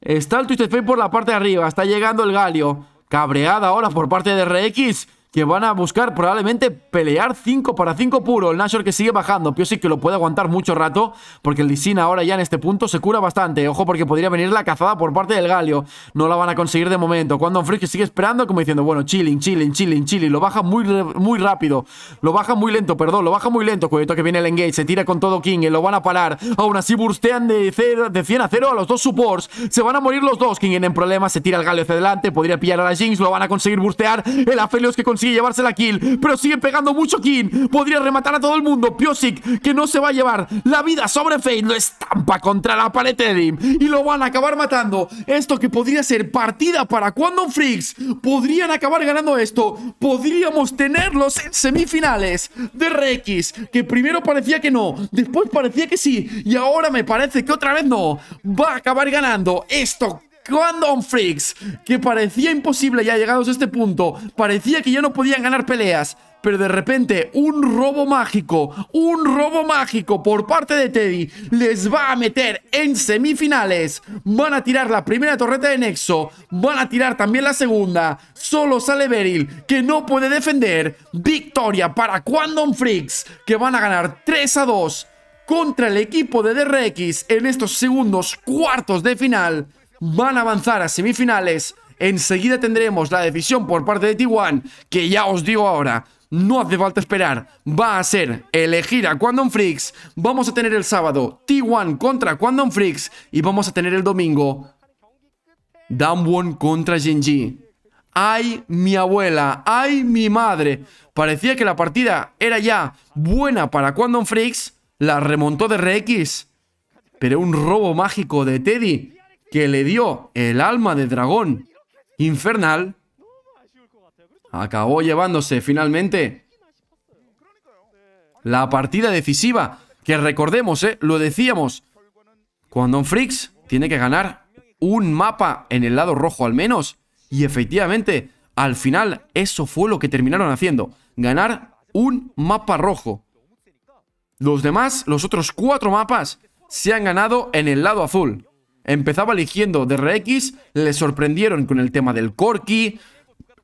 Está el Twisted Fate por la parte de arriba. Está llegando el Galio. Cabreada ahora por parte de DRX que van a buscar probablemente pelear 5 para 5 puro. El Nashor que sigue bajando. sí que lo puede aguantar mucho rato porque el Lissin ahora ya en este punto se cura bastante. Ojo porque podría venir la cazada por parte del Galio. No la van a conseguir de momento. Cuando que sigue esperando como diciendo, bueno, chilling, chilling, chilling, chilling. Lo baja muy, muy rápido. Lo baja muy lento, perdón. Lo baja muy lento. Cuidado que viene el engage. Se tira con todo King. Y eh, lo van a parar. Aún así burstean de, de 100 a 0 a los dos supports. Se van a morir los dos. King en problemas. Se tira el Galio hacia adelante. Podría pillar a la Jinx. Lo van a conseguir burstear. El Aphelios que consigue y llevársela la kill Pero sigue pegando mucho kill. Podría rematar a todo el mundo Piosic. que no se va a llevar la vida sobre Fade Lo estampa contra la pared de Dim Y lo van a acabar matando Esto que podría ser partida para Quantum Freaks Podrían acabar ganando esto Podríamos tener los semifinales De Rex Que primero parecía que no Después parecía que sí Y ahora me parece que otra vez no Va a acabar ganando Esto Quantum Freaks, que parecía imposible ya llegados a este punto, parecía que ya no podían ganar peleas, pero de repente un robo mágico, un robo mágico por parte de Teddy les va a meter en semifinales. Van a tirar la primera torreta de Nexo, van a tirar también la segunda. Solo sale Beryl, que no puede defender. Victoria para Quantum Freaks, que van a ganar 3 a 2 contra el equipo de DRX en estos segundos cuartos de final van a avanzar a semifinales. Enseguida tendremos la decisión por parte de T1, que ya os digo ahora, no hace falta esperar, va a ser elegir a Quantum Freaks, vamos a tener el sábado T1 contra Quantum Freaks y vamos a tener el domingo Damwon contra Genji. ¡Ay, mi abuela! ¡Ay, mi madre! Parecía que la partida era ya buena para Quantum Freaks, la remontó de Rex, pero un robo mágico de Teddy que le dio el alma de dragón infernal, acabó llevándose finalmente la partida decisiva. Que recordemos, eh, lo decíamos, cuando un fricks tiene que ganar un mapa en el lado rojo al menos. Y efectivamente, al final eso fue lo que terminaron haciendo. Ganar un mapa rojo. Los demás, los otros cuatro mapas, se han ganado en el lado azul empezaba eligiendo DRX, le sorprendieron con el tema del Corki,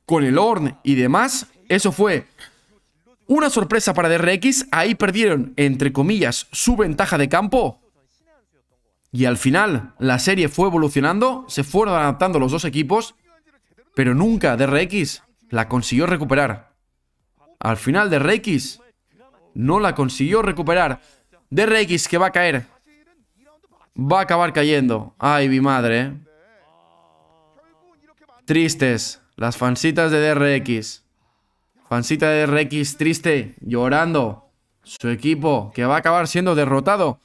con el Horn y demás. Eso fue una sorpresa para DRX. Ahí perdieron, entre comillas, su ventaja de campo. Y al final la serie fue evolucionando, se fueron adaptando los dos equipos, pero nunca DRX la consiguió recuperar. Al final DRX no la consiguió recuperar. DRX que va a caer Va a acabar cayendo. Ay, mi madre. Eh. Tristes. Las fansitas de DRX. Fansita de DRX triste, llorando. Su equipo, que va a acabar siendo derrotado